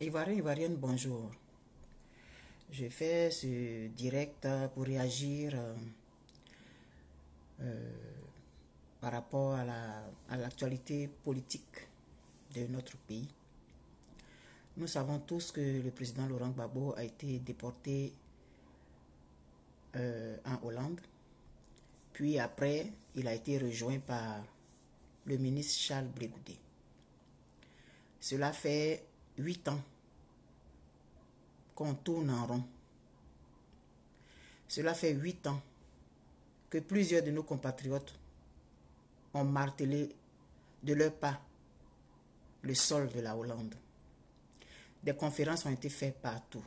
Ivoirien, Ivoirienne, bonjour. Je fais ce direct euh, pour réagir euh, euh, par rapport à l'actualité politique de notre pays. Nous savons tous que le président Laurent Gbagbo a été déporté en Hollande. Puis après, il a été rejoint par le ministre Charles Brégoudé. Cela fait Huit ans qu'on tourne en rond. Cela fait huit ans que plusieurs de nos compatriotes ont martelé de leurs pas le sol de la Hollande. Des conférences ont été faites partout.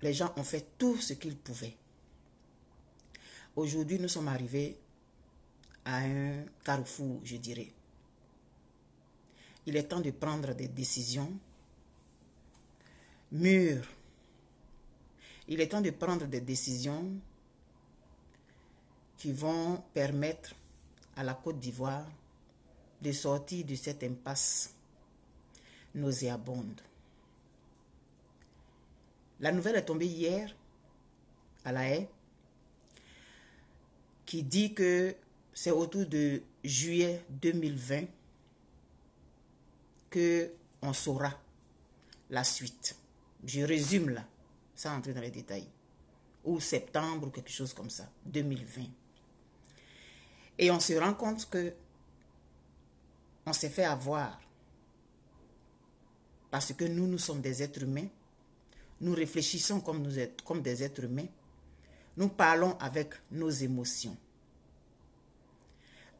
Les gens ont fait tout ce qu'ils pouvaient. Aujourd'hui, nous sommes arrivés à un carrefour, je dirais. Il est temps de prendre des décisions mûres. Il est temps de prendre des décisions qui vont permettre à la Côte d'Ivoire de sortir de cette impasse nauséabonde. La nouvelle est tombée hier à la haie qui dit que c'est autour de juillet 2020 on saura la suite. Je résume là, sans entrer dans les détails. Ou septembre, ou quelque chose comme ça, 2020. Et on se rend compte que on s'est fait avoir. Parce que nous, nous sommes des êtres humains. Nous réfléchissons comme, nous sommes comme des êtres humains. Nous parlons avec nos émotions.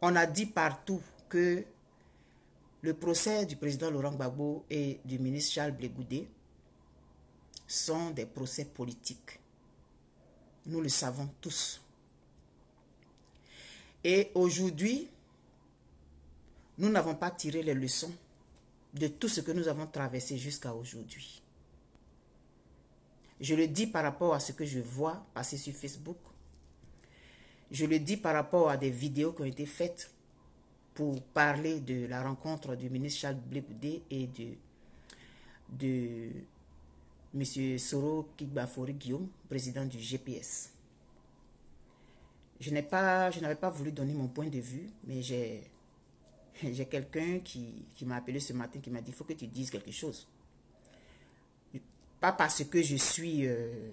On a dit partout que le procès du président Laurent Gbagbo et du ministre Charles Blegoudé sont des procès politiques. Nous le savons tous. Et aujourd'hui, nous n'avons pas tiré les leçons de tout ce que nous avons traversé jusqu'à aujourd'hui. Je le dis par rapport à ce que je vois passer sur Facebook. Je le dis par rapport à des vidéos qui ont été faites pour parler de la rencontre du ministre Charles Bleboudé et de, de M. Soro Kigbafori Guillaume, président du GPS. Je n'avais pas, pas, voulu donner mon point de vue, mais j'ai quelqu'un qui, qui m'a appelé ce matin qui m'a dit, il faut que tu dises quelque chose. Pas parce que je suis euh,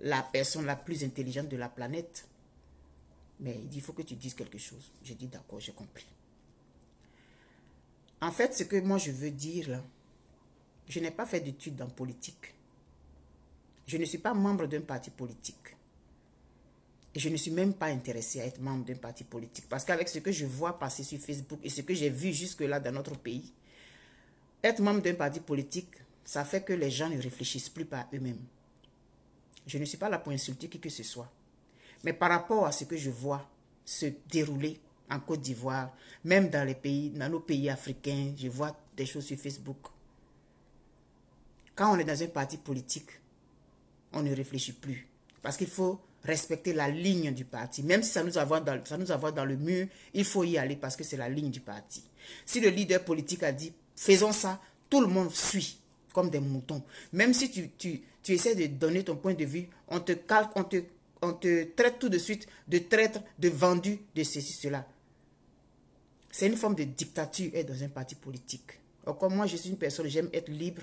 la personne la plus intelligente de la planète, mais il dit, il faut que tu dises quelque chose. J'ai dit, d'accord, j'ai compris. En fait, ce que moi je veux dire, je n'ai pas fait d'études en politique. Je ne suis pas membre d'un parti politique. Et je ne suis même pas intéressé à être membre d'un parti politique. Parce qu'avec ce que je vois passer sur Facebook et ce que j'ai vu jusque-là dans notre pays, être membre d'un parti politique, ça fait que les gens ne réfléchissent plus par eux-mêmes. Je ne suis pas là pour insulter qui que ce soit. Mais par rapport à ce que je vois se dérouler en Côte d'Ivoire, même dans les pays, dans nos pays africains, je vois des choses sur Facebook. Quand on est dans un parti politique, on ne réfléchit plus. Parce qu'il faut respecter la ligne du parti. Même si ça nous avoir dans, ça nous avoir dans le mur, il faut y aller parce que c'est la ligne du parti. Si le leader politique a dit, faisons ça, tout le monde suit comme des moutons. Même si tu, tu, tu essaies de donner ton point de vue, on te calque, on te, on te traite tout de suite de traître, de vendu, de ceci, cela. C'est une forme de dictature dans un parti politique. comme moi, je suis une personne, j'aime être libre.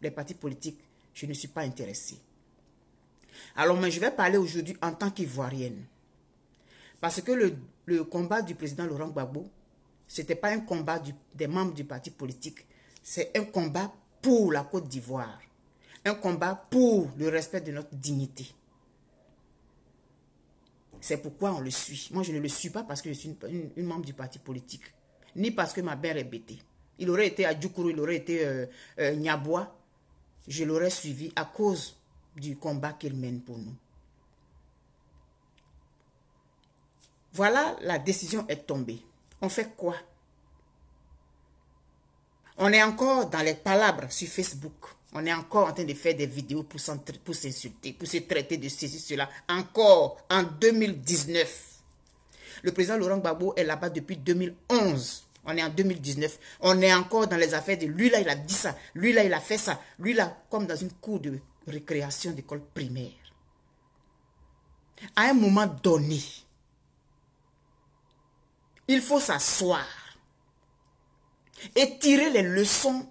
Les partis politiques, je ne suis pas intéressé. Alors, mais je vais parler aujourd'hui en tant qu'Ivoirienne. Parce que le, combat du président Laurent Gbagbo, ce n'était pas un combat des membres du parti politique. C'est un combat pour la Côte d'Ivoire. Un combat pour le respect de notre dignité. C'est pourquoi on le suit. Moi, je ne le suis pas parce que je suis une, membre du parti politique. Ni parce que ma mère est bêtée. Il aurait été à Djoukourou, il aurait été euh, euh Je l'aurais suivi à cause du combat qu'il mène pour nous. Voilà, la décision est tombée. On fait quoi On est encore dans les palabres sur Facebook. On est encore en train de faire des vidéos pour s'insulter, pour, se traiter de ceci, cela. Encore en 2019. Le président Laurent Gbagbo est là-bas depuis 2011. On est en 2019. On est encore dans les affaires de lui là, il a dit ça. Lui là, il a fait ça. Lui là, comme dans une cour de récréation d'école primaire. À un moment donné, il faut s'asseoir et tirer les leçons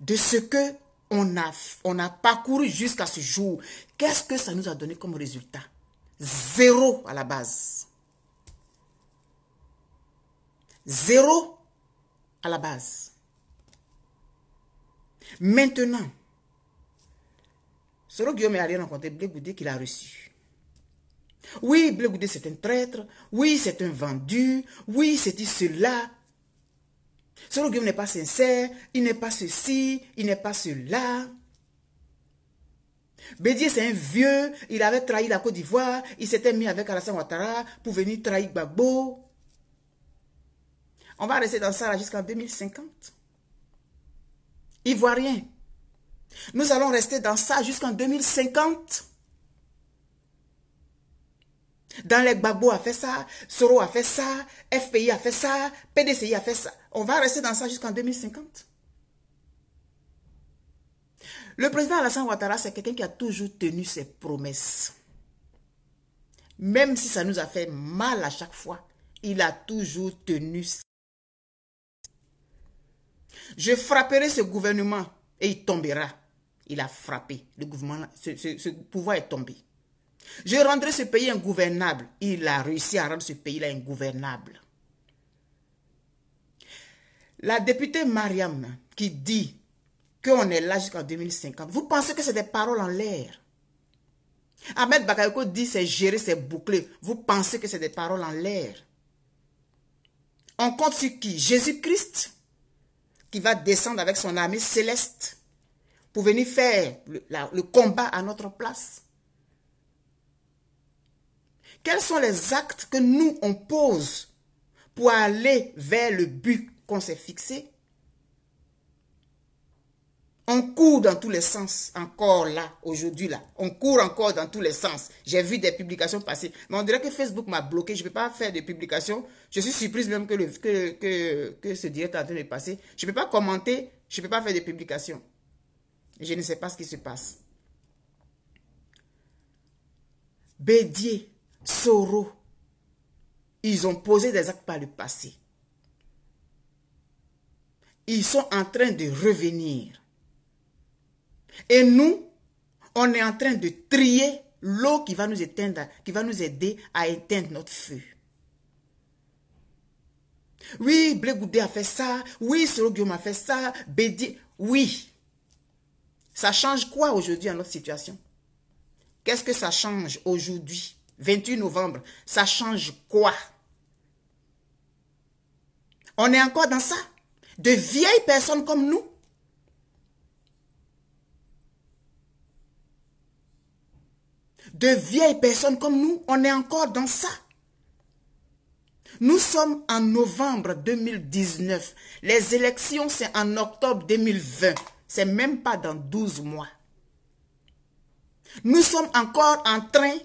de ce que on a, on a parcouru jusqu'à ce jour. Qu'est-ce que ça nous a donné comme résultat Zéro à la base. Zéro à la base. Maintenant, Soro Guillaume est allé rencontrer Blegoudé qu'il a reçu. Oui, Blegoudé c'est un traître. Oui, c'est un vendu. Oui, c'est là. Ce légume n'est pas sincère, il n'est pas ceci, il n'est pas cela. Bédier, c'est un vieux, il avait trahi la Côte d'Ivoire, il s'était mis avec Alassane Ouattara pour venir trahir Babo. On va rester dans ça jusqu'en 2050. Ivoirien. Nous allons rester dans ça jusqu'en 2050. Dans les Gbagbo a fait ça, Soro a fait ça, FPI a fait ça, PDCI a fait ça. On va rester dans ça jusqu'en 2050. Le président Alassane Ouattara, c'est quelqu'un qui a toujours tenu ses promesses. Même si ça nous a fait mal à chaque fois, il a toujours tenu ses je frapperai ce gouvernement et il tombera. Il a frappé. Le gouvernement, ce pouvoir est tombé. Je rendrai ce pays ingouvernable. Il a réussi à rendre ce pays-là ingouvernable. La députée Mariam qui dit qu'on est là jusqu'en 2050, vous pensez que c'est des paroles en l'air Ahmed Bakayoko dit c'est gérer, c'est bouclé. Vous pensez que c'est des paroles en l'air On compte sur qui Jésus-Christ qui va descendre avec son armée céleste pour venir faire le combat à notre place. Quels sont les actes que nous, on pose pour aller vers le but qu'on s'est fixé on court dans tous les sens, encore là, aujourd'hui là. On court encore dans tous les sens. J'ai vu des publications passer. Mais on dirait que Facebook m'a bloqué. Je ne peux pas faire de publications. Je suis surprise même que, que, ce direct est en train de passer. Je ne peux pas commenter. Je ne peux pas faire de publications. Je ne sais pas ce qui se passe. Bédier, Soro. Ils ont posé des actes par le passé. Ils sont en train de revenir. Et nous, on est en train de trier l'eau qui va nous éteindre, qui va nous aider à éteindre notre feu. Oui, Blegoudé a fait ça. Oui, Soro Guillaume a fait ça. Bédi, oui. Ça change quoi aujourd'hui à notre situation Qu'est-ce que ça change aujourd'hui 28 novembre, ça change quoi On est encore dans ça De vieilles personnes comme nous De vieilles personnes comme nous, on est encore dans ça. Nous sommes en novembre 2019. Les élections, c'est en octobre 2020. C'est même pas dans 12 mois. Nous sommes encore en train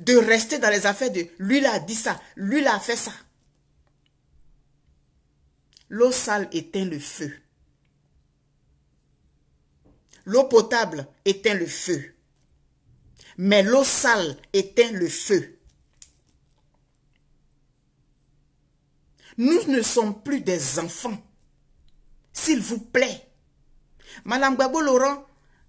de rester dans les affaires de lui là a dit ça, lui là a fait ça. L'eau sale éteint le feu. L'eau potable éteint le feu. Mais l'eau sale éteint le feu. Nous ne sommes plus des enfants. S'il vous plaît. Madame Gbagbo Laurent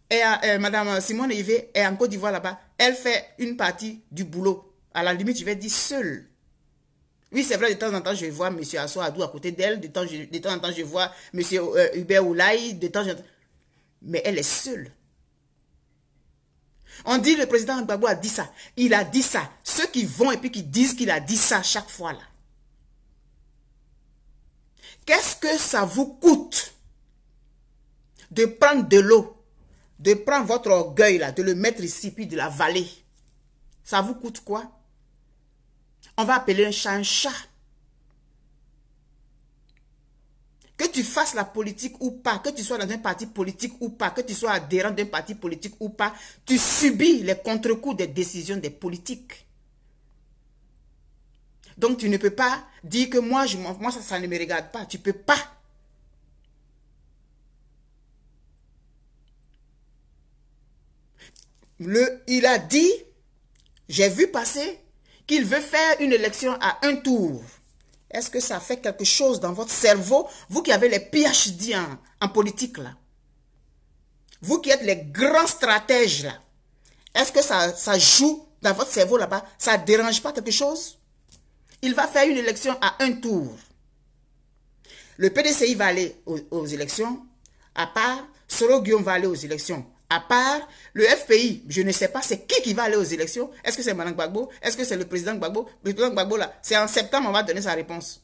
et euh, Madame Simone Yves est en Côte d'Ivoire là-bas elle fait une partie du boulot. À la limite, je vais dire seule. Oui, c'est vrai, de temps en temps, je vois M. Asso Adou à côté d'elle. De, temps, temps en temps, je vois M. Euh, Hubert Oulaï. De temps Mais elle est seule. On dit, le président Gbagbo a dit ça. Il a dit ça. Ceux qui vont et puis qui disent qu'il a dit ça chaque fois là. Qu'est-ce que ça vous coûte de prendre de l'eau de prendre votre orgueil là, de le mettre ici, puis de la Ça vous coûte quoi On va appeler un chat un chat. Que tu fasses la politique ou pas, que tu sois dans un parti politique ou pas, que tu sois adhérent d'un parti politique ou pas, tu subis les contre-coups des décisions des politiques. Donc tu ne peux pas dire que moi, je, moi ça, ça ne me regarde pas. Tu ne peux pas. il a dit, j'ai vu passer, qu'il veut faire une élection à un tour. Est-ce que ça fait quelque chose dans votre cerveau, vous qui avez les PhD en, politique là Vous qui êtes les grands stratèges là Est-ce que ça, joue dans votre cerveau là-bas Ça dérange pas quelque chose Il va faire une élection à un tour. Le PDCI va aller aux, aux élections, à part Soro Guillaume va aller aux élections à part le FPI, je ne sais pas c'est qui qui va aller aux élections. Est-ce que c'est Mme Gbagbo Est-ce que c'est le président Gbagbo Le président Gbagbo, là, c'est en septembre, qu'on va donner sa réponse.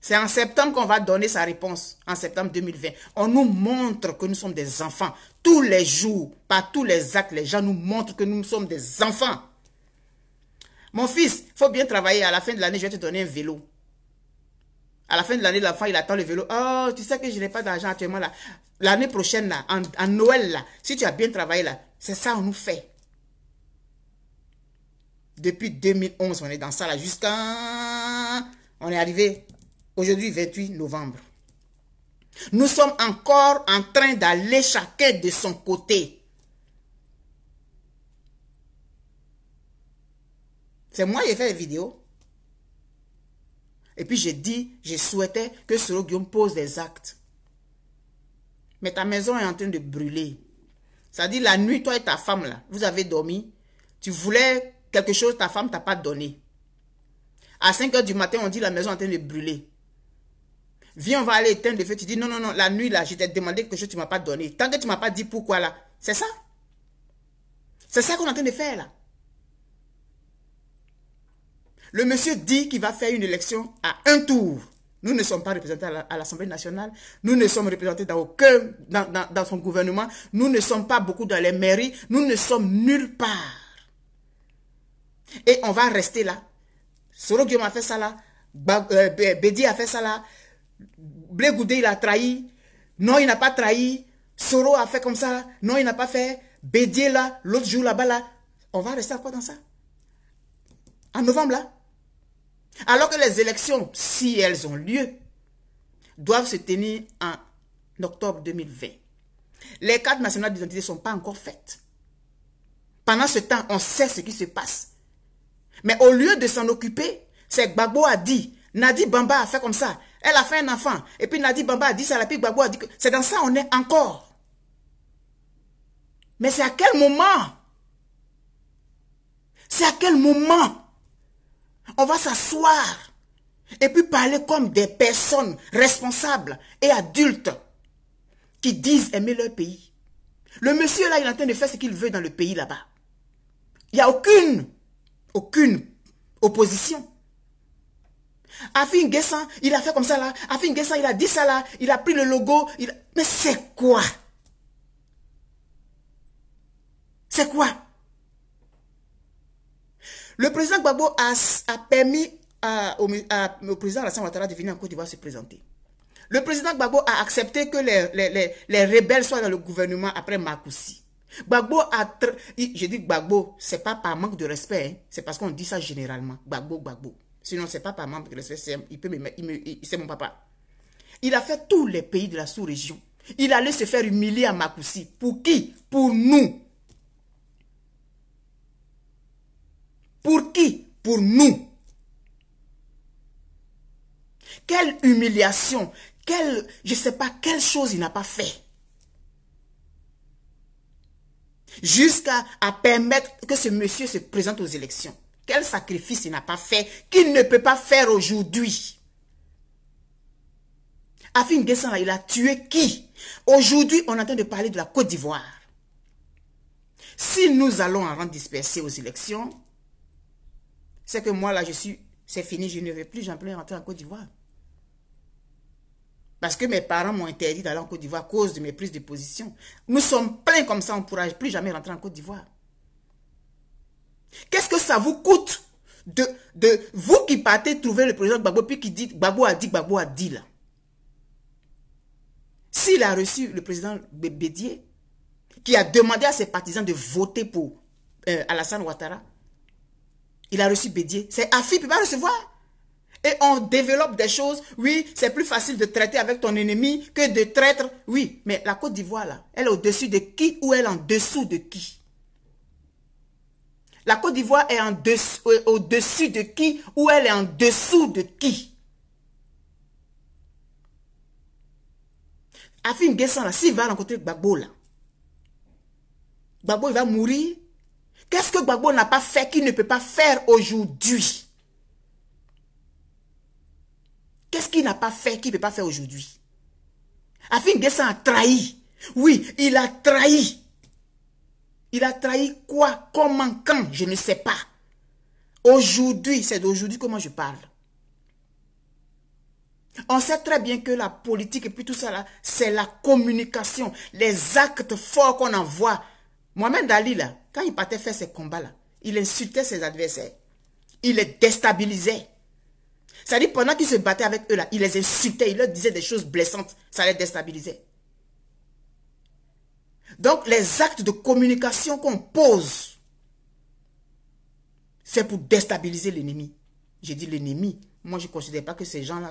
C'est en septembre qu'on va donner sa réponse, en septembre 2020. On nous montre que nous sommes des enfants. Tous les jours, par tous les actes, les gens nous montrent que nous sommes des enfants. Mon fils, il faut bien travailler. À la fin de l'année, je vais te donner un vélo à la fin de l'année, fin, il attend le vélo. Oh, tu sais que je n'ai pas d'argent actuellement là. L'année prochaine, là, en, Noël, là, si tu as bien travaillé là, c'est ça qu'on nous fait. Depuis 2011, on est dans ça là, jusqu'à... On est arrivé aujourd'hui, 28 novembre. Nous sommes encore en train d'aller chacun de son côté. C'est moi qui ai fait la vidéo. Et puis j'ai dit, j'ai souhaité que Soro Guillaume pose des actes. Mais ta maison est en train de brûler. Ça dit, la nuit, toi et ta femme, là, vous avez dormi. Tu voulais quelque chose, ta femme t'a pas donné. À 5 heures du matin, on dit la maison est en train de brûler. Viens, on va aller éteindre le feu. Tu dis non, non, non, la nuit, là, je t'ai demandé quelque chose, tu ne m'as pas donné. Tant que tu ne m'as pas dit pourquoi, là, c'est ça. C'est ça qu'on est en train de faire, là. Le monsieur dit qu'il va faire une élection à un tour. Nous ne sommes pas représentés à l'Assemblée nationale. Nous ne sommes représentés dans aucun, dans, son gouvernement. Nous ne sommes pas beaucoup dans les mairies. Nous ne sommes nulle part. Et on va rester là. Soro Guillaume a fait ça là. Bédi euh, a fait ça là. Blé Goudé, il a trahi. Non, il n'a pas trahi. Soro a fait comme ça Non, il n'a pas fait. Bédier là, l'autre jour là-bas là. On va rester quoi dans ça. En novembre là, alors que les élections, si elles ont lieu, doivent se tenir en octobre 2020. Les cartes nationales d'identité ne sont pas encore faites. Pendant ce temps, on sait ce qui se passe. Mais au lieu de s'en occuper, c'est que Gbagbo a dit, Nadi Bamba a fait comme ça, elle a fait un enfant, et puis Nadi Bamba a dit ça, La puis Gbagbo a dit que c'est dans ça on est encore. Mais c'est à quel moment C'est à quel moment on va s'asseoir et puis parler comme des personnes responsables et adultes qui disent aimer leur pays. Le monsieur là, il est en train de faire ce qu'il veut dans le pays là-bas. Il n'y a aucune, aucune opposition. Afin Gessin, il a fait comme ça là. Afin Gessan, il a dit ça là. Il a pris le logo. Mais c'est quoi C'est quoi le président Gbagbo a, permis à, au, président Alassane Ouattara de venir en Côte d'Ivoire se présenter. Le président Gbagbo a accepté que les, rebelles soient dans le gouvernement après Makoussi. Gbagbo a... Je dis Gbagbo, c'est pas par manque de respect, hein. c'est parce qu'on dit ça généralement. Gbagbo, Gbagbo. Sinon, c'est pas par manque de respect, il peut il c'est mon papa. Il a fait tous les pays de la sous-région. Il allait se faire humilier à Makoussi. Pour qui Pour nous. Pour qui Pour nous. Quelle humiliation, quelle, je ne sais pas quelle chose il n'a pas fait. Jusqu'à à permettre que ce monsieur se présente aux élections. Quel sacrifice il n'a pas fait, qu'il ne peut pas faire aujourd'hui. Afin Gessana, il a tué qui Aujourd'hui, on entend de parler de la Côte d'Ivoire. Si nous allons en rendre dispersé aux élections, c'est que moi, là, je suis, c'est fini, je ne vais plus jamais rentrer en Côte d'Ivoire. Parce que mes parents m'ont interdit d'aller en Côte d'Ivoire à cause de mes prises de position. Nous sommes pleins comme ça, on ne pourra plus jamais rentrer en Côte d'Ivoire. Qu'est-ce que ça vous coûte de, de vous qui partez trouver le président Gbagbo puis qui dit Gbagbo a dit, Gbagbo a dit là. S'il a reçu le président Bédier, qui a demandé à ses partisans de voter pour euh, Alassane Ouattara, il a reçu Bédié. C'est ne il va recevoir. Et on développe des choses. Oui, c'est plus facile de traiter avec ton ennemi que de traître. Oui, mais la Côte d'Ivoire, là, elle est au-dessus de qui ou elle est en dessous de qui La Côte d'Ivoire est euh, au-dessus de qui ou elle est en dessous de qui Afi Nguessan, là, s'il va rencontrer Babo, là, il va mourir Qu'est-ce que Gbagbo n'a pas fait qu'il ne peut pas faire aujourd'hui Qu'est-ce qu'il n'a pas fait qu'il ne peut pas faire aujourd'hui Afin Gessa a trahi. Oui, il a trahi. Il a trahi quoi, comment, quand, je ne sais pas. Aujourd'hui, c'est d'aujourd'hui comment je parle. On sait très bien que la politique et puis tout ça, c'est la communication, les actes forts qu'on envoie Mohamed Ali, là, quand il partait faire ces combats-là, il insultait ses adversaires. Il les déstabilisait. C'est-à-dire, pendant qu'il se battait avec eux, là, il les insultait, il leur disait des choses blessantes. Ça les déstabilisait. Donc, les actes de communication qu'on pose, c'est pour déstabiliser l'ennemi. J'ai dit l'ennemi. Moi, je ne considère pas que ces gens-là,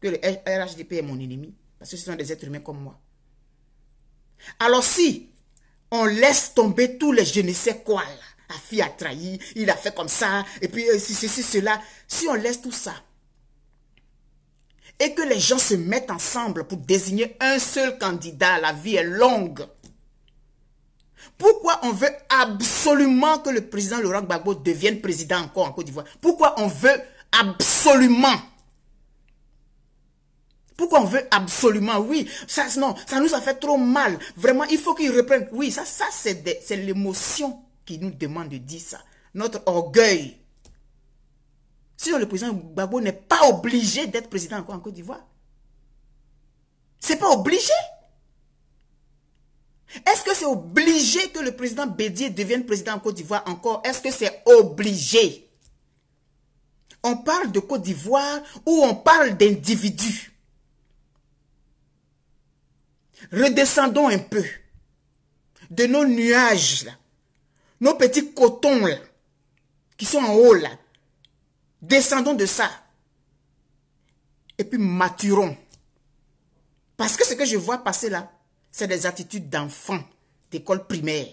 que le RHDP est mon ennemi. Parce que ce sont des êtres humains comme moi. Alors si on laisse tomber tous les je ne sais quoi. Là. La fille a trahi, il a fait comme ça, et puis euh, si si cela. Si on laisse tout ça, et que les gens se mettent ensemble pour désigner un seul candidat, la vie est longue. Pourquoi on veut absolument que le président Laurent Gbagbo devienne président encore en Côte d'Ivoire Pourquoi on veut absolument pourquoi on veut absolument, oui, ça, non, ça nous a fait trop mal. Vraiment, il faut qu'ils reprennent. Oui, ça, ça c'est l'émotion qui nous demande de dire ça. Notre orgueil. Sinon, le président Gbagbo n'est pas obligé d'être président encore en Côte d'Ivoire. C'est pas obligé. Est-ce que c'est obligé que le président Bédier devienne président en Côte d'Ivoire encore Est-ce que c'est obligé On parle de Côte d'Ivoire ou on parle d'individus Redescendons un peu de nos nuages, nos petits cotons là, qui sont en haut là. Descendons de ça. Et puis maturons. Parce que ce que je vois passer là, c'est des attitudes d'enfants d'école primaire.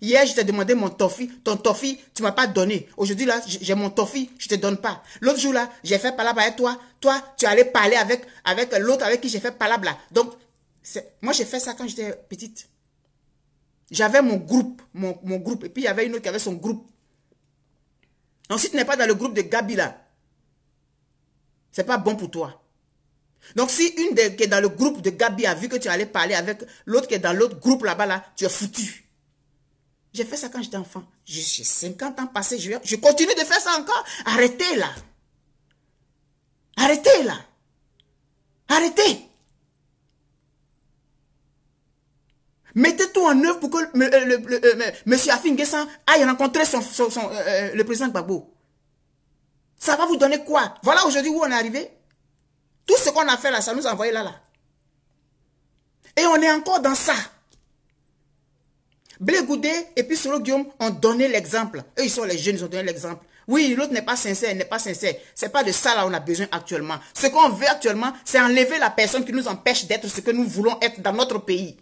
Hier, je t'ai demandé mon toffi. ton toffi, tu ne m'as pas donné. Aujourd'hui, là, j'ai mon toffi. je ne te donne pas. L'autre jour, là, j'ai fait palabre avec toi. Toi, tu allais parler avec, avec l'autre avec qui j'ai fait palabre, là. Donc, moi, j'ai fait ça quand j'étais petite. J'avais mon groupe, mon, groupe. Et puis, il y avait une autre qui avait son groupe. Donc, si tu n'es pas dans le groupe de Gabi, là, n'est pas bon pour toi. Donc, si une des qui est dans le groupe de Gabi a vu que tu allais parler avec l'autre qui est dans l'autre groupe là-bas, là, tu es foutu. J'ai fait ça quand j'étais enfant. J'ai 50 ans passé. je, continue de faire ça encore. Arrêtez là. Arrêtez là. Arrêtez. Mettez tout en œuvre pour que le, euh, le, euh, M. Afin aille rencontrer euh, le président Gbagbo. Ça va vous donner quoi Voilà aujourd'hui où on est arrivé. Tout ce qu'on a fait là, ça nous a envoyé là, là. Et on est encore dans ça. Blé et puis Solo Guillaume ont donné l'exemple. Eux, ils sont les jeunes, ils ont donné l'exemple. Oui, l'autre n'est pas sincère, n'est pas sincère. C'est pas de ça là on a besoin actuellement. Ce qu'on veut actuellement, c'est enlever la personne qui nous empêche d'être ce que nous voulons être dans notre pays.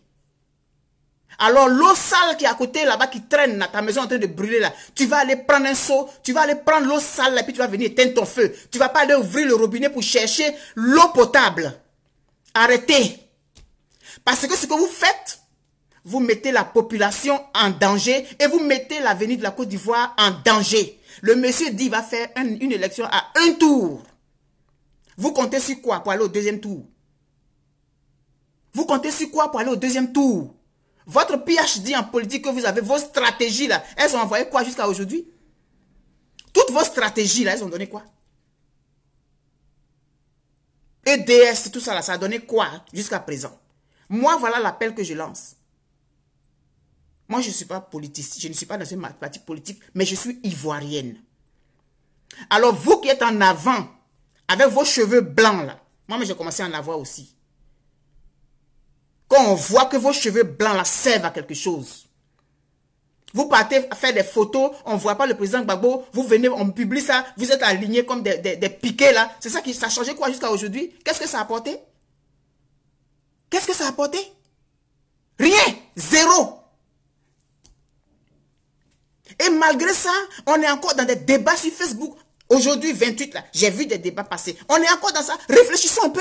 Alors l'eau sale qui est à côté là-bas, qui traîne à ta maison en train de brûler là, tu vas aller prendre un seau, tu vas aller prendre l'eau sale là, puis tu vas venir éteindre ton feu. Tu vas pas aller ouvrir le robinet pour chercher l'eau potable. Arrêtez. Parce que ce que vous faites, vous mettez la population en danger et vous mettez l'avenir de la Côte d'Ivoire en danger. Le monsieur dit qu'il va faire une élection à un tour. Vous comptez sur quoi pour aller au deuxième tour Vous comptez sur quoi pour aller au deuxième tour Votre PhD en politique que vous avez, vos stratégies là, elles ont envoyé quoi jusqu'à aujourd'hui Toutes vos stratégies là, elles ont donné quoi EDS, tout ça là, ça a donné quoi jusqu'à présent Moi, voilà l'appel que je lance. Moi, je ne suis pas politiste, je ne suis pas dans une parti politique, mais je suis ivoirienne. Alors, vous qui êtes en avant, avec vos cheveux blancs là, moi, j'ai commencé à en avoir aussi. Quand on voit que vos cheveux blancs là servent à quelque chose, vous partez faire des photos, on ne voit pas le président Gbagbo, vous venez, on publie ça, vous êtes alignés comme des, piquets là. C'est ça qui a changé quoi jusqu'à aujourd'hui Qu'est-ce que ça a apporté Qu'est-ce que ça a apporté Rien Zéro et malgré ça, on est encore dans des débats sur Facebook. Aujourd'hui, 28, là, j'ai vu des débats passer. On est encore dans ça. Réfléchissons un peu.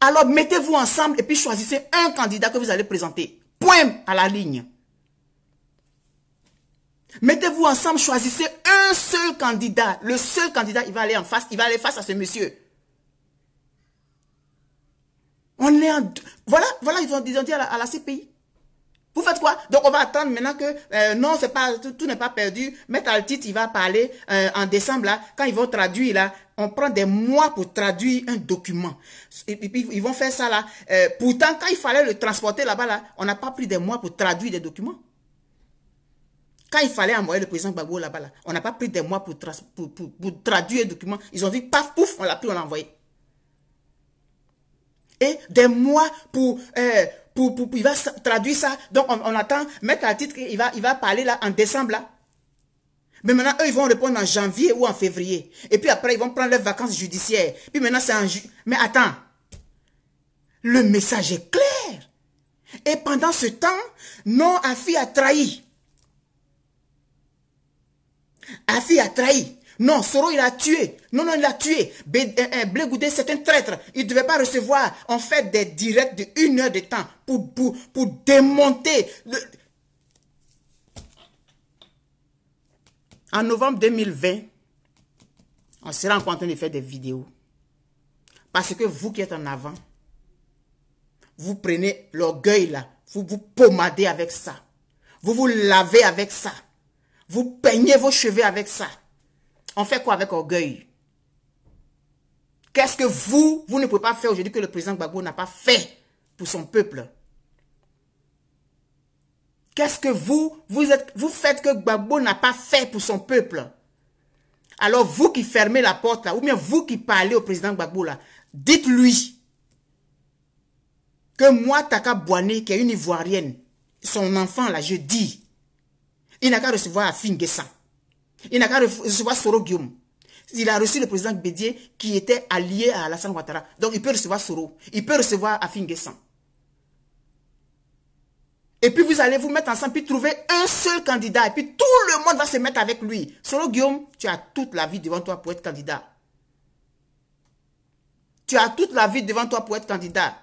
Alors, mettez-vous ensemble et puis choisissez un candidat que vous allez présenter. Point à la ligne. Mettez-vous ensemble, choisissez un seul candidat. Le seul candidat, il va aller en face, il va aller face à ce monsieur. On est en... Voilà, voilà, ils ont, dit à la CPI. Vous faites quoi Donc on va attendre maintenant que euh, non, c'est pas tout, n'est pas perdu. Maître Altit, il va parler euh, en décembre là, quand ils vont traduire là, on prend des mois pour traduire un document. Et, puis ils vont faire ça là. Euh, pourtant quand il fallait le transporter là-bas là, on n'a pas pris des mois pour traduire des documents. Quand il fallait envoyer le président Gbagbo là-bas là, on n'a pas pris des mois pour, traduire des documents. Ils ont dit paf pouf, on l'a pris, on l'a envoyé. Et des mois pour pour, il va traduire ça. Donc on, attend, mettre à titre, il va, il va parler là en décembre là. Mais maintenant, eux, ils vont répondre en janvier ou en février. Et puis après, ils vont prendre leurs vacances judiciaires. Puis maintenant, c'est en ju Mais attends, le message est clair. Et pendant ce temps, non, Afi a trahi. Afi a trahi. Non, Soro, il a tué. Non, non, il a tué. Euh, euh, Blé Goudé, c'est un traître. Il ne devait pas recevoir, en fait, des directs de une heure de temps pour, pour, démonter. En novembre 2020, on sera encore en train de faire des vidéos. Parce que vous qui êtes en avant, vous prenez l'orgueil là, vous vous pommadez avec ça. Vous vous lavez avec ça. Vous peignez vos cheveux avec ça. On fait quoi avec orgueil Qu'est-ce que vous, vous ne pouvez pas faire aujourd'hui que le président Gbagbo n'a pas fait pour son peuple Qu'est-ce que vous, vous, êtes, vous faites que Gbagbo n'a pas fait pour son peuple Alors vous qui fermez la porte là, ou bien vous qui parlez au président Gbagbo là, dites-lui que moi, Taka Boané, qui est une Ivoirienne, son enfant là, je dis, il n'a qu'à recevoir à Fingessa. Il n'a qu'à recevoir Soro Guillaume. Il a reçu le président Bédier qui était allié à Alassane Ouattara. Donc il peut recevoir Soro. Il peut recevoir Afin Et puis vous allez vous mettre ensemble, et trouver un seul candidat. Et puis tout le monde va se mettre avec lui. Soro Guillaume, tu as toute la vie devant toi pour être candidat. Tu as toute la vie devant toi pour être candidat.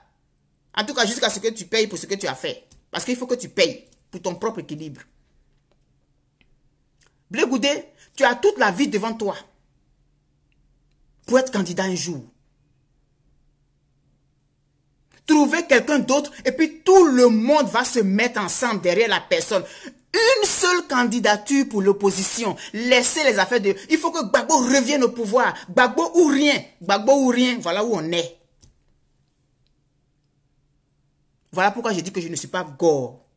En tout cas, jusqu'à ce que tu payes pour ce que tu as fait. Parce qu'il faut que tu payes pour ton propre équilibre. Blegoudé, tu as toute la vie devant toi pour être candidat un jour. Trouver quelqu'un d'autre et puis tout le monde va se mettre ensemble derrière la personne. Une seule candidature pour l'opposition. Laissez les affaires de... Il faut que Gbagbo revienne au pouvoir. Gbagbo ou rien. Gbagbo ou rien. Voilà où on est. Voilà pourquoi je dis que je ne suis pas gore.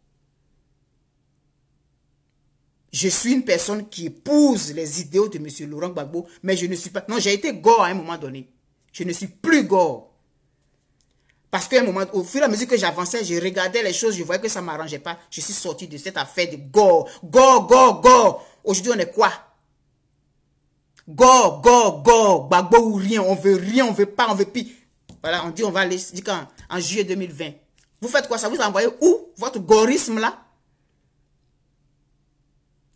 Je suis une personne qui épouse les idéaux de M. Laurent Gbagbo, mais je ne suis pas... Non, j'ai été gore à un moment donné. Je ne suis plus gore. Parce qu'à un moment, au fur et à mesure que j'avançais, je regardais les choses, je voyais que ça ne m'arrangeait pas. Je suis sorti de cette affaire de gore, gore, gore, gore. Aujourd'hui, on est quoi Gore, gore, gore, Gbagbo ou rien. On veut rien, on veut pas, on veut pire. Voilà, on dit on va aller, dit en juillet 2020. Vous faites quoi ça Vous envoyez où Votre gorisme là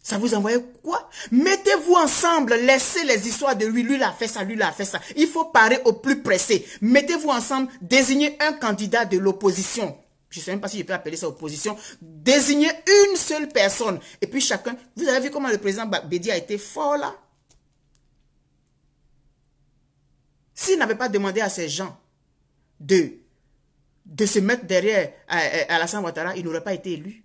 ça vous envoyait quoi Mettez-vous ensemble, laissez les histoires de lui, lui a fait ça, lui l'a fait ça. Il faut parler au plus pressé. Mettez-vous ensemble, désignez un candidat de l'opposition. Je ne sais même pas si je peux appeler ça opposition. Désignez une seule personne. Et puis chacun, vous avez vu comment le président Bédi a été fort là S'il n'avait pas demandé à ces gens de, de se mettre derrière Alassane Ouattara, il n'aurait pas été élu.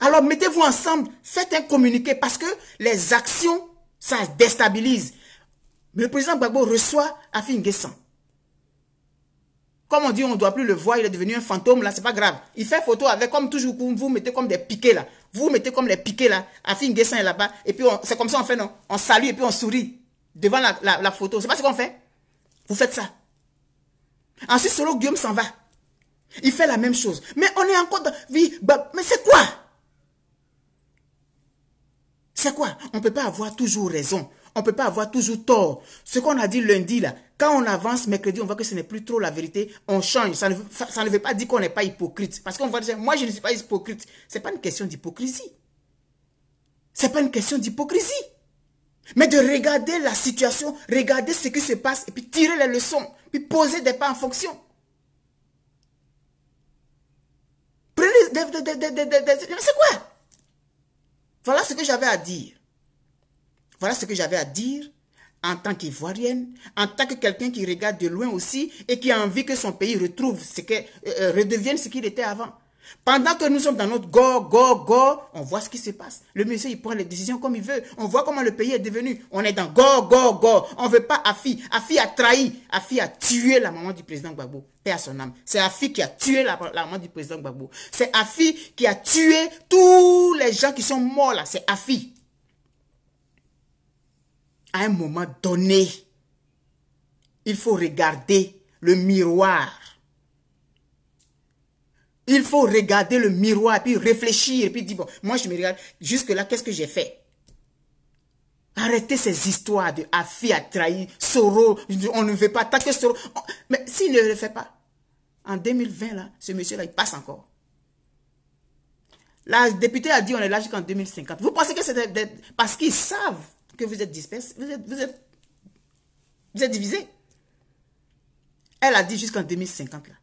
Alors mettez-vous ensemble, faites un communiqué parce que les actions, ça déstabilise. Le président Gbagbo reçoit Afin Nguessan. Comme on dit, on ne doit plus le voir, il est devenu un fantôme, là, c'est pas grave. Il fait photo avec, comme toujours, vous, mettez comme des piquets, là. Vous, mettez comme les piquets, là. Afin Nguessan est là-bas. Et puis, c'est comme ça on fait, non On salue et puis on sourit devant la, la photo. C'est pas ce qu'on fait Vous faites ça. Ensuite, solo Guillaume s'en va. Il fait la même chose. Mais on est encore dans... Bah, mais c'est quoi c'est quoi On ne peut pas avoir toujours raison. On ne peut pas avoir toujours tort. Ce qu'on a dit lundi, là, quand on avance mercredi, on voit que ce n'est plus trop la vérité. On change. Ça ne, veut, pas dire qu'on n'est pas hypocrite. Parce qu'on va dire, moi, je ne suis pas hypocrite. Ce n'est pas une question d'hypocrisie. Ce n'est pas une question d'hypocrisie. Mais de regarder la situation, regarder ce qui se passe, et puis tirer les leçons, puis poser des pas en fonction. Prenez c'est quoi voilà ce que j'avais à dire. Voilà ce que j'avais à dire en tant qu'Ivoirienne, en tant que quelqu'un qui regarde de loin aussi et qui a envie que son pays retrouve ce que, euh, euh, redevienne ce qu'il était avant. Pendant que nous sommes dans notre go, go, go, on voit ce qui se passe. Le monsieur, il prend les décisions comme il veut. On voit comment le pays est devenu. On est dans go, go, go. On ne veut pas Afi. Afi a trahi. Afi a tué la maman du président Gbagbo. Paix à son âme. C'est Afi qui a tué la, maman du président Gbagbo. C'est Afi qui a tué tous les gens qui sont morts là. C'est Afi. À un moment donné, il faut regarder le miroir il faut regarder le miroir, puis réfléchir, et puis dire, bon, moi je me regarde, jusque-là, qu'est-ce que j'ai fait Arrêtez ces histoires de Afi a trahi, Soro, on ne veut pas attaquer Soro. Mais s'il ne le fait pas, en 2020, là, ce monsieur-là, il passe encore. La députée a dit on est là jusqu'en 2050. Vous pensez que c'est parce qu'ils savent que vous êtes dispersés, vous êtes, vous êtes, vous êtes divisés. Elle a dit jusqu'en 2050 là.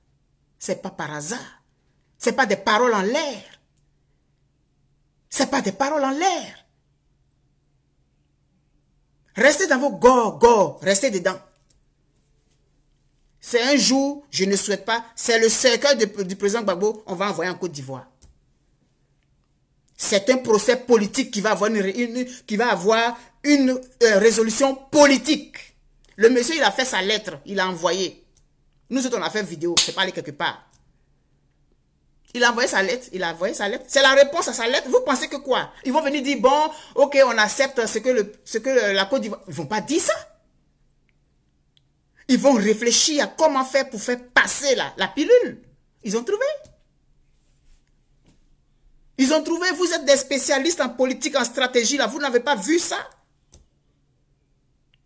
C'est pas par hasard. Ce pas des paroles en l'air. Ce pas des paroles en l'air. Restez dans vos gorges, go, restez dedans. C'est un jour, je ne souhaite pas, c'est le cercle du président Gbagbo, on va envoyer en Côte d'Ivoire. C'est un procès politique qui va avoir une, qui va avoir une euh, résolution politique. Le monsieur, il a fait sa lettre, il a envoyé. Nous autres, on a fait vidéo, c'est pas quelque part. Il a envoyé sa lettre, il a envoyé sa lettre. C'est la réponse à sa lettre. Vous pensez que quoi Ils vont venir dire, bon, ok, on accepte ce que, le, ce que la Côte d'Ivoire... Ils vont pas dire ça. Ils vont réfléchir à comment faire pour faire passer la, la pilule. Ils ont trouvé. Ils ont trouvé, vous êtes des spécialistes en politique, en stratégie, là, vous n'avez pas vu ça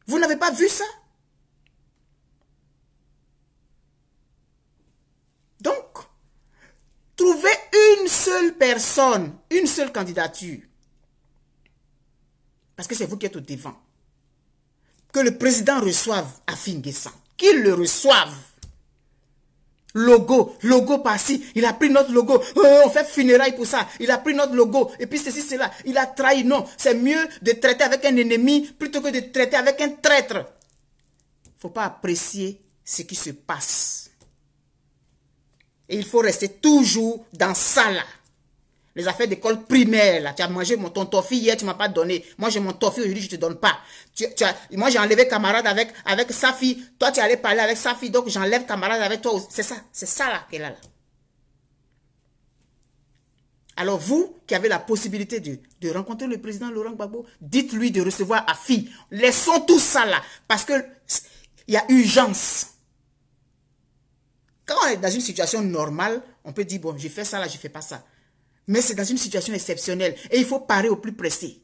Vous n'avez pas vu ça personne, une seule candidature, parce que c'est vous qui êtes au devant, que le président reçoive à qu'il le reçoive. Logo, logo par-ci, il a pris notre logo, oh, oh, on fait funérailles pour ça, il a pris notre logo, et puis ceci, cela, il a trahi, non, c'est mieux de traiter avec un ennemi plutôt que de traiter avec un traître. Il ne faut pas apprécier ce qui se passe. Et il faut rester toujours dans ça là les affaires d'école primaire, là. Tu as mangé mon ton toffee hier, tu m'as pas donné. Moi, j'ai mon toffee aujourd'hui, je te donne pas. moi, j'ai enlevé camarade avec, avec sa fille. Toi, tu allais parler avec sa fille, donc j'enlève camarade avec toi. C'est ça, c'est ça, là, qu'elle a, là. Alors vous, qui avez la possibilité de, rencontrer le président Laurent Gbagbo, dites-lui de recevoir à fille. Laissons tout ça là, parce qu'il y a urgence. Quand on est dans une situation normale, on peut dire, bon, j'ai fait ça là, je ne fais pas ça. Mais c'est dans une situation exceptionnelle et il faut parer au plus pressé.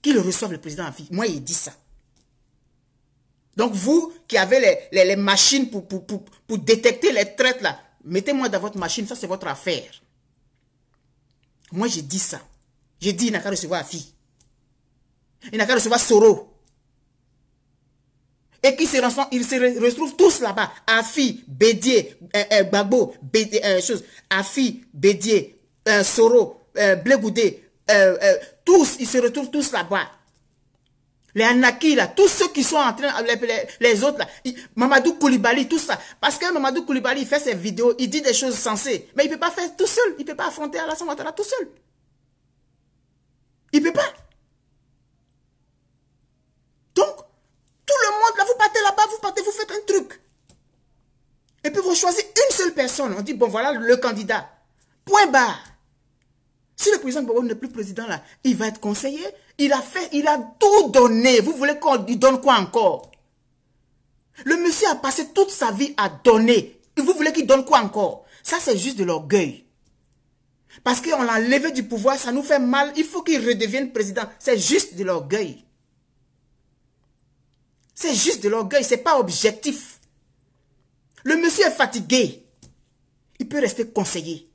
Qui le reçoit le président en vie. Moi, il dit ça. Donc vous qui avez les, machines pour, pour, détecter les traites là, mettez-moi dans votre machine, ça c'est votre affaire. Moi j'ai dit ça. J'ai dit il n'a qu'à recevoir la Il n'a qu'à recevoir Soro et qui se, ils se retrouvent tous là-bas. Afi, Bédier, euh, euh, Babo, Bédier, euh, Afi, Bédier, Soro, Blégoudé, tous, ils se retrouvent tous là-bas. Les Anaki, tous ceux qui sont en train, les, autres, là, Mamadou Koulibaly, tout ça. Parce que Mamadou Koulibaly, il fait ses vidéos, il dit des choses sensées. Mais il ne peut pas faire tout seul. Il ne peut pas affronter Alassane Ouattara tout seul. Il ne peut pas. Donc, le monde, là, vous partez là-bas, vous partez, vous faites un truc. Et puis vous choisissez une seule personne. On dit, bon, voilà le candidat. Point barre. Si le président Gbagbo n'est plus président là, il va être conseiller. Il a fait, il a tout donné. Vous voulez qu'on donne quoi encore Le monsieur a passé toute sa vie à donner. vous voulez qu'il donne quoi encore Ça, c'est juste de l'orgueil. Parce qu'on l'a levé du pouvoir, ça nous fait mal. Il faut qu'il redevienne président. C'est juste de l'orgueil. C'est juste de l'orgueil, c'est pas objectif. Le monsieur est fatigué. Il peut rester conseiller.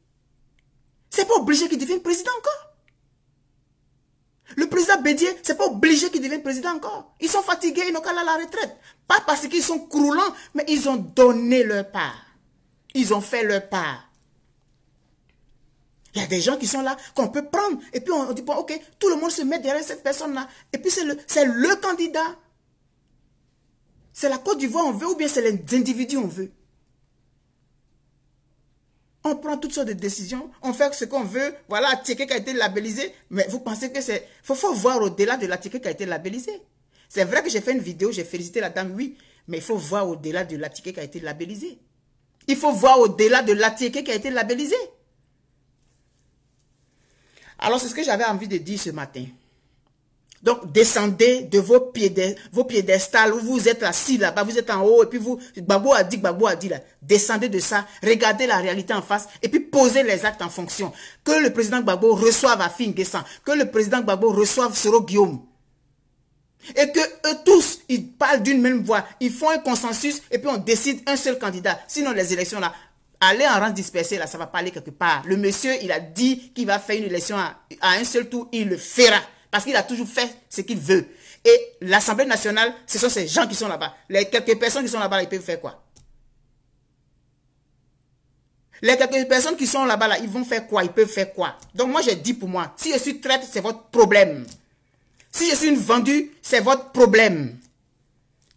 C'est pas obligé qu'il devienne président encore. Le président Bédier, c'est pas obligé qu'il devienne président encore. Ils sont fatigués, ils n'ont qu'à à la retraite. Pas parce qu'ils sont croulants, mais ils ont donné leur part. Ils ont fait leur part. Il y a des gens qui sont là, qu'on peut prendre. Et puis on dit, bon, ok, tout le monde se met derrière cette personne-là. Et puis c'est le candidat. C'est la Côte d'Ivoire on veut ou bien c'est les individus on veut. On prend toutes sortes de décisions, on fait ce qu'on veut. Voilà, ticket qui a été labellisé. Mais vous pensez que c'est... Il faut, faut, voir au-delà de la ticket qui a été labellisée. C'est vrai que j'ai fait une vidéo, j'ai félicité la dame, oui. Mais il faut voir au-delà de la ticket qui a été labellisée. Il faut voir au-delà de la ticket qui a été labellisée. Alors, c'est ce que j'avais envie de dire ce matin. Donc, descendez de vos, piédestals, vos où vous êtes assis là-bas, vous êtes en haut, et puis vous, Babo a dit, Babo a dit là. Descendez de ça, regardez la réalité en face, et puis posez les actes en fonction. Que le président Babo reçoive Afin Gessan, que le président Babo reçoive Soro Guillaume. Et que eux tous, ils parlent d'une même voix. Ils font un consensus et puis on décide un seul candidat. Sinon, les élections là, aller en rang dispersé, là, ça va pas aller quelque part. Le monsieur, il a dit qu'il va faire une élection à un seul tour, il le fera. Parce qu'il a toujours fait ce qu'il veut. Et l'Assemblée nationale, ce sont ces gens qui sont là-bas. Les quelques personnes qui sont là-bas, ils peuvent faire quoi Les quelques personnes qui sont là-bas, ils vont faire quoi Ils peuvent faire quoi Donc moi, j'ai dit pour moi, si je suis traite, c'est votre problème. Si je suis une vendue, c'est votre problème.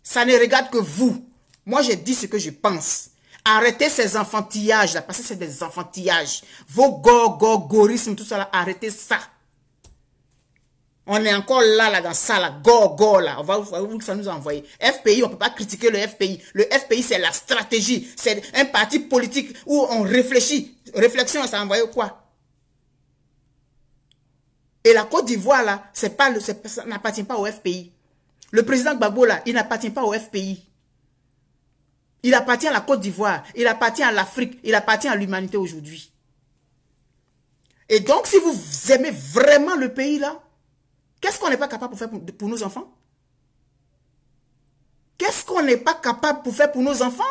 Ça ne regarde que vous. Moi, j'ai dit ce que je pense. Arrêtez ces enfantillages-là, parce que c'est des enfantillages. Vos gorgorismes, tout ça, arrêtez ça. On est encore là, là, dans ça, là, go, go, là. On va, vous, ça nous a FPI, on peut pas critiquer le FPI. Le FPI, c'est la stratégie. C'est un parti politique où on réfléchit. Réflexion, ça a envoyé quoi? Et la Côte d'Ivoire, là, c'est pas le, ça n'appartient pas au FPI. Le président Gbagbo, là, il n'appartient pas au FPI. Il appartient à la Côte d'Ivoire. Il appartient à l'Afrique. Il appartient à l'humanité aujourd'hui. Et donc, si vous aimez vraiment le pays, là, Qu'est-ce qu'on n'est pas capable de faire pour, nos enfants Qu'est-ce qu'on n'est pas capable de faire pour nos enfants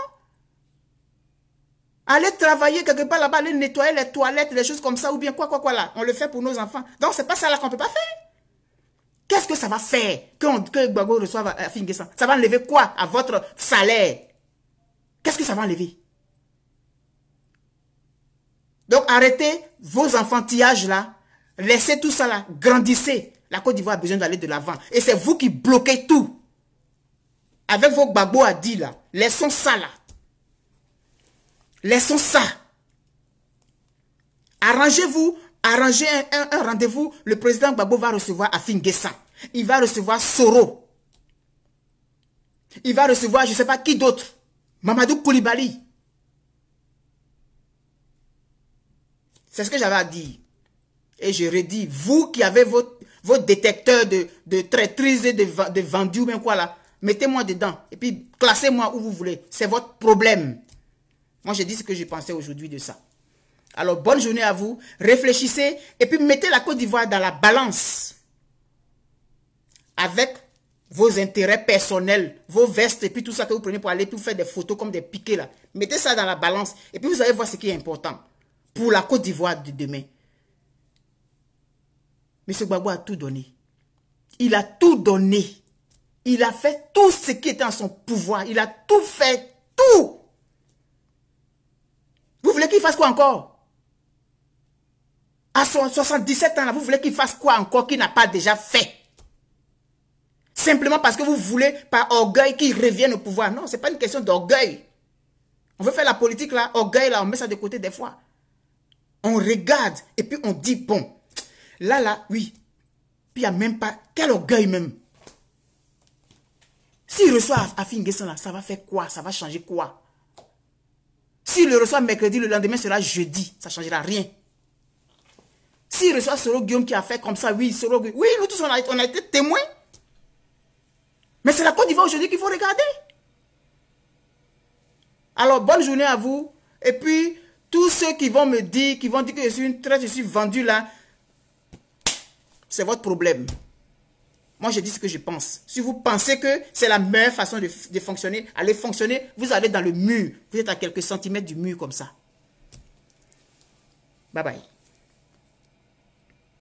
Aller travailler quelque part là-bas, aller nettoyer les toilettes, les choses comme ça, ou bien quoi, quoi, quoi là. On le fait pour nos enfants. Donc, ce n'est pas ça là qu'on peut pas faire. Qu'est-ce que ça va faire que, que Gbago reçoive à euh, Ça va enlever quoi à votre salaire Qu'est-ce que ça va enlever Donc, arrêtez vos enfantillages là. Laissez tout ça là. Grandissez. La Côte d'Ivoire a besoin d'aller de l'avant. Et c'est vous qui bloquez tout. Avec vos babos à dit là. Laissons ça là. Laissons ça. Arrangez-vous. Arrangez un, rendez-vous. Le président Babo va recevoir Afingessa. Il va recevoir Soro. Il va recevoir, je ne sais pas qui d'autre. Mamadou Koulibaly. C'est ce que j'avais à dire. Et je redis, vous qui avez votre vos détecteurs de, traîtrise et de, vendus ou bien quoi là. Mettez-moi dedans et puis classez-moi où vous voulez. C'est votre problème. Moi, j'ai dit ce que je pensais aujourd'hui de ça. Alors, bonne journée à vous. Réfléchissez et puis mettez la Côte d'Ivoire dans la balance avec vos intérêts personnels, vos vestes et puis tout ça que vous prenez pour aller tout faire des photos comme des piquets là. Mettez ça dans la balance et puis vous allez voir ce qui est important pour la Côte d'Ivoire de demain. Monsieur Gbagbo a tout donné. Il a tout donné. Il a fait tout ce qui était en son pouvoir. Il a tout fait, tout. Vous voulez qu'il fasse quoi encore À son 77 ans, vous voulez qu'il fasse quoi encore qu'il n'a pas déjà fait Simplement parce que vous voulez, par orgueil, qu'il revienne au pouvoir. Non, ce n'est pas une question d'orgueil. On veut faire la politique, là, orgueil, là, on met ça de côté des fois. On regarde et puis on dit, bon, Là, là, oui. Puis il n'y a même pas. Quel orgueil même. S'il reçoit Afin là, ça va faire quoi Ça va changer quoi S'il le reçoit mercredi, le lendemain sera jeudi. Ça ne changera rien. S'il reçoit Soro Guillaume qui a fait comme ça, oui, Soro Guillaume. Oui, nous tous, on a, on a été témoins. Mais c'est la Côte d'Ivoire aujourd'hui qu'il faut regarder. Alors, bonne journée à vous. Et puis, tous ceux qui vont me dire, qui vont dire que je suis une traite, je suis vendu là, c'est votre problème. Moi, je dis ce que je pense. Si vous pensez que c'est la meilleure façon de, fonctionner, allez fonctionner, vous allez dans le mur. Vous êtes à quelques centimètres du mur comme ça. Bye bye.